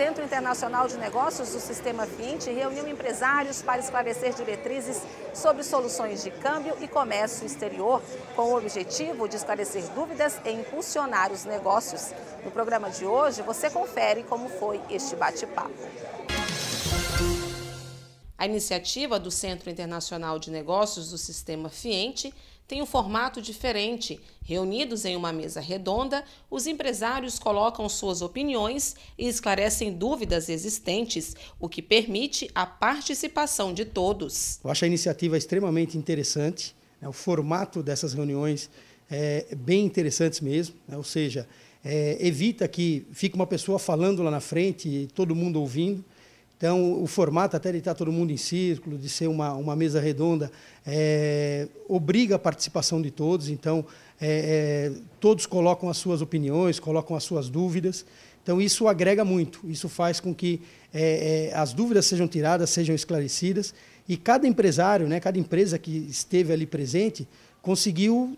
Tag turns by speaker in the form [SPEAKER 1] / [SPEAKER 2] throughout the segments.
[SPEAKER 1] Centro Internacional de Negócios do Sistema 20 reuniu empresários para esclarecer diretrizes sobre soluções de câmbio e comércio exterior, com o objetivo de esclarecer dúvidas e impulsionar os negócios. No programa de hoje, você confere como foi este bate-papo. A iniciativa do Centro Internacional de Negócios do Sistema Fiente tem um formato diferente. Reunidos em uma mesa redonda, os empresários colocam suas opiniões e esclarecem dúvidas existentes, o que permite a participação de todos.
[SPEAKER 2] Eu acho a iniciativa extremamente interessante. Né? O formato dessas reuniões é bem interessantes mesmo, né? ou seja, é, evita que fique uma pessoa falando lá na frente e todo mundo ouvindo. Então, o formato até de estar todo mundo em círculo, de ser uma, uma mesa redonda, é, obriga a participação de todos. Então, é, é, todos colocam as suas opiniões, colocam as suas dúvidas. Então, isso agrega muito. Isso faz com que é, é, as dúvidas sejam tiradas, sejam esclarecidas. E cada empresário, né, cada empresa que esteve ali presente, conseguiu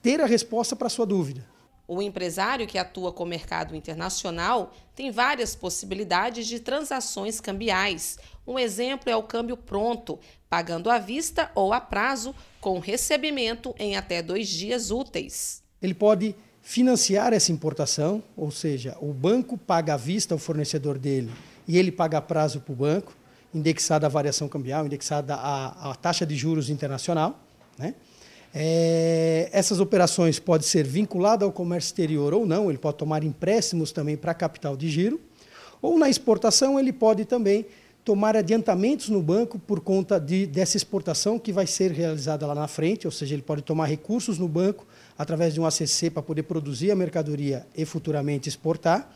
[SPEAKER 2] ter a resposta para a sua dúvida.
[SPEAKER 1] O empresário que atua com o mercado internacional tem várias possibilidades de transações cambiais. Um exemplo é o câmbio pronto, pagando à vista ou a prazo, com recebimento em até dois dias úteis.
[SPEAKER 2] Ele pode financiar essa importação, ou seja, o banco paga à vista ao fornecedor dele e ele paga a prazo para o banco, indexada a variação cambial, indexada a, taxa de juros internacional. Né? É, essas operações podem ser vinculadas ao comércio exterior ou não, ele pode tomar empréstimos também para capital de giro, ou na exportação ele pode também tomar adiantamentos no banco por conta de, dessa exportação que vai ser realizada lá na frente, ou seja, ele pode tomar recursos no banco através de um ACC para poder produzir a mercadoria e futuramente exportar,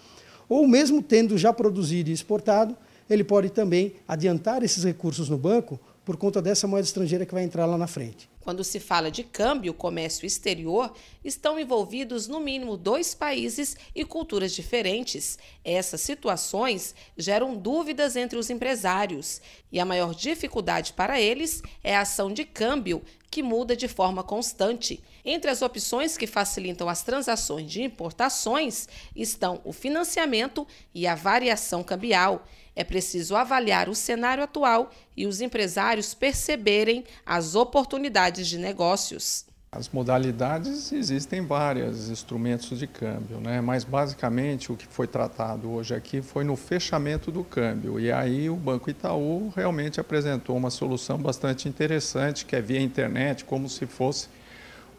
[SPEAKER 2] ou mesmo tendo já produzido e exportado, ele pode também adiantar esses recursos no banco por conta dessa moeda estrangeira que vai entrar lá na frente.
[SPEAKER 1] Quando se fala de câmbio, comércio exterior, estão envolvidos no mínimo dois países e culturas diferentes. Essas situações geram dúvidas entre os empresários e a maior dificuldade para eles é a ação de câmbio, que muda de forma constante. Entre as opções que facilitam as transações de importações estão o financiamento e a variação cambial. É preciso avaliar o cenário atual e os empresários perceberem as oportunidades de negócios.
[SPEAKER 3] As modalidades existem várias, instrumentos de câmbio, né? mas basicamente o que foi tratado hoje aqui foi no fechamento do câmbio. E aí o Banco Itaú realmente apresentou uma solução bastante interessante, que é via internet, como se fosse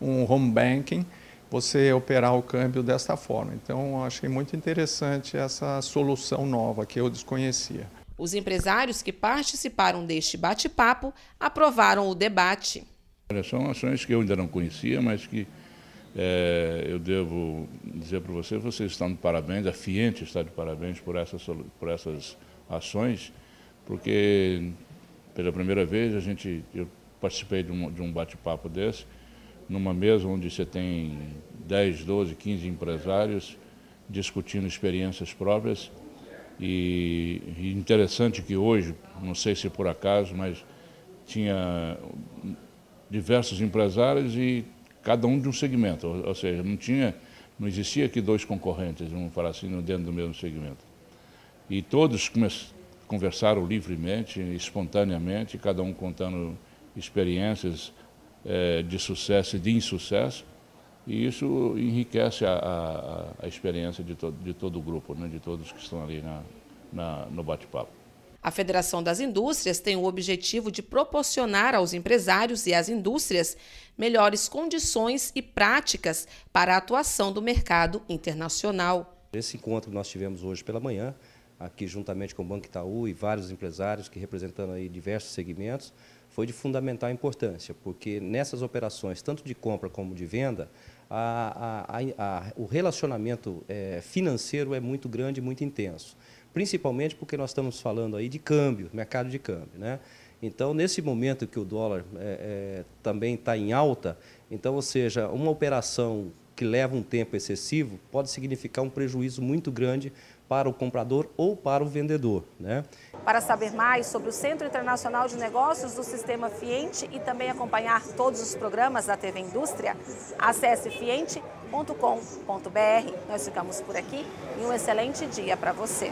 [SPEAKER 3] um home banking, você operar o câmbio desta forma. Então, achei muito interessante essa solução nova que eu desconhecia.
[SPEAKER 1] Os empresários que participaram deste bate-papo aprovaram o debate.
[SPEAKER 3] São ações que eu ainda não conhecia, mas que é, eu devo dizer para vocês, vocês estão de parabéns, a Fiente está de parabéns por essas, por essas ações, porque pela primeira vez a gente, eu participei de um, de um bate-papo desse, numa mesa onde você tem 10, 12, 15 empresários discutindo experiências próprias. E, e interessante que hoje, não sei se por acaso, mas tinha diversos empresários e cada um de um segmento, ou, seja, não tinha, não existia aqui dois concorrentes, vamos falar assim, dentro do mesmo segmento. E todos conversaram livremente, espontaneamente, cada um contando experiências é, de sucesso e de insucesso, e isso enriquece a, a, a experiência de, to, de todo o grupo, né, de todos que estão ali na, na no bate-papo.
[SPEAKER 1] A Federação das Indústrias tem o objetivo de proporcionar aos empresários e às indústrias melhores condições e práticas para a atuação do mercado internacional.
[SPEAKER 4] Esse encontro que nós tivemos hoje pela manhã, aqui juntamente com o Banco Itaú e vários empresários que representando aí diversos segmentos, foi de fundamental importância, porque nessas operações, tanto de compra como de venda, a, a, a, o relacionamento é, financeiro é muito grande e muito intenso principalmente porque nós estamos falando aí de câmbio, mercado de câmbio, né? Então, nesse momento que o dólar é, é, também está em alta, então, ou seja, uma operação que leva um tempo excessivo pode significar um prejuízo muito grande para o comprador ou para o vendedor. Né?
[SPEAKER 1] Para saber mais sobre o Centro Internacional de Negócios do Sistema Fiente e também acompanhar todos os programas da TV Indústria, acesse fiente.com.br. Nós ficamos por aqui e um excelente dia para você.